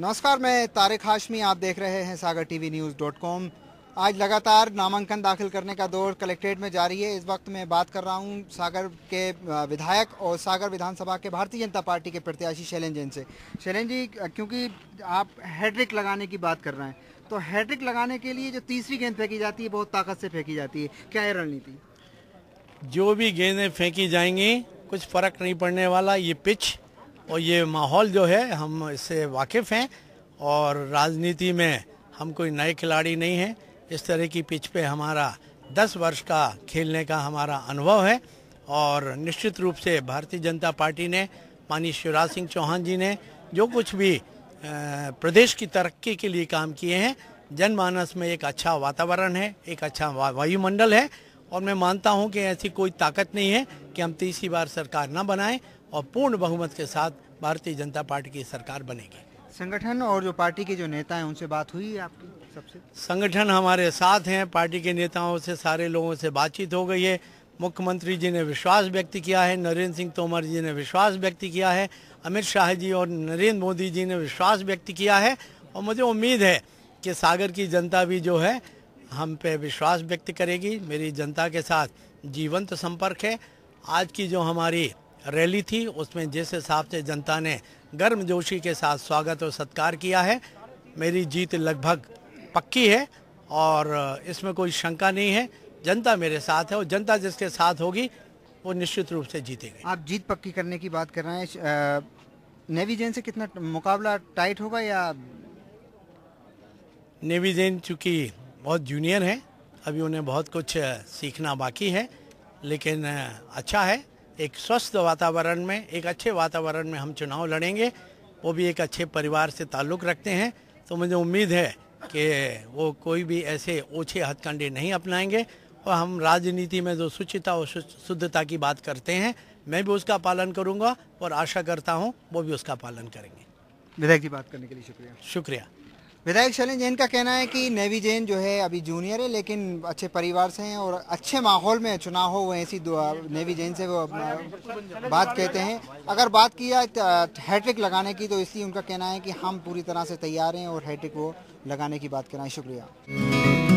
नमस्कार मैं तारिक हाशमी आप देख रहे हैं Sagar TV news dot com आज लगातार नामांकन दाखिल करने का दौर कलेक्ट्रेट में जारी है इस वक्त मैं बात कर रहा हूं सागर के विधायक और सागर विधानसभा के भारतीय जनता पार्टी के प्रत्याशी शैलेन जैन से शैलेन जी क्योंकि आप हैट्रिक लगाने की बात कर रहे हैं तो हैट्रिक लगाने के लिए जो तीसरी गेंद फेंकी जाती है बहुत ताकत से फेंकी जाती है क्या है रणनीति जो भी गेंदें फेंकी जाएंगी कुछ फर्क नहीं पड़ने वाला ये पिच और ये माहौल जो है हम इससे वाकिफ़ हैं और राजनीति में हम कोई नए खिलाड़ी नहीं हैं इस तरह की पिच पे हमारा 10 वर्ष का खेलने का हमारा अनुभव है और निश्चित रूप से भारतीय जनता पार्टी ने मानी शिवराज सिंह चौहान जी ने जो कुछ भी प्रदेश की तरक्की के लिए काम किए हैं जनमानस में एक अच्छा वातावरण है एक अच्छा वायुमंडल है और मैं मानता हूं कि ऐसी कोई ताकत नहीं है कि हम तीसरी बार सरकार ना बनाएं और पूर्ण बहुमत के साथ भारतीय जनता पार्टी की सरकार बनेगी संगठन और जो पार्टी के जो नेता हैं उनसे बात हुई है आपकी सबसे संगठन हमारे साथ हैं पार्टी के नेताओं से सारे लोगों से बातचीत हो गई है मुख्यमंत्री जी ने विश्वास व्यक्त किया है नरेंद्र सिंह तोमर जी ने विश्वास व्यक्त किया है अमित शाह जी और नरेंद्र मोदी जी ने विश्वास व्यक्त किया है और मुझे उम्मीद है कि सागर की जनता भी जो है हम पे विश्वास व्यक्त करेगी मेरी जनता के साथ जीवंत संपर्क है आज की जो हमारी रैली थी उसमें जिस हिसाब से जनता ने गर्म जोशी के साथ स्वागत और सत्कार किया है मेरी जीत लगभग पक्की है और इसमें कोई शंका नहीं है जनता मेरे साथ है और जनता जिसके साथ होगी वो निश्चित रूप से जीतेगी आप जीत पक्की करने की बात कर रहे हैं नेवी जैन से कितना मुकाबला टाइट होगा या नेवी जैन चूँकि बहुत जूनियर है अभी उन्हें बहुत कुछ सीखना बाकी है लेकिन अच्छा है एक स्वस्थ वातावरण में एक अच्छे वातावरण में हम चुनाव लड़ेंगे वो भी एक अच्छे परिवार से ताल्लुक़ रखते हैं तो मुझे उम्मीद है कि वो कोई भी ऐसे ओछे हथकंडे नहीं अपनाएंगे और हम राजनीति में जो शुचिता और शुद्धता की बात करते हैं मैं भी उसका पालन करूंगा और आशा करता हूं वो भी उसका पालन करेंगे विधायक जी बात करने के लिए शुक्रिया शुक्रिया विधायक शैलेंद्र जैन का कहना है कि नेवी जैन जो है अभी जूनियर है लेकिन अच्छे परिवार से हैं और अच्छे माहौल में चुनाव हो वह ऐसी नेवी जैन से वो बात कहते हैं अगर बात किया हैट्रिक लगाने की तो इसलिए उनका कहना है कि हम पूरी तरह से तैयार हैं और हैट्रिक वो लगाने की बात कर रहे हैं शुक्रिया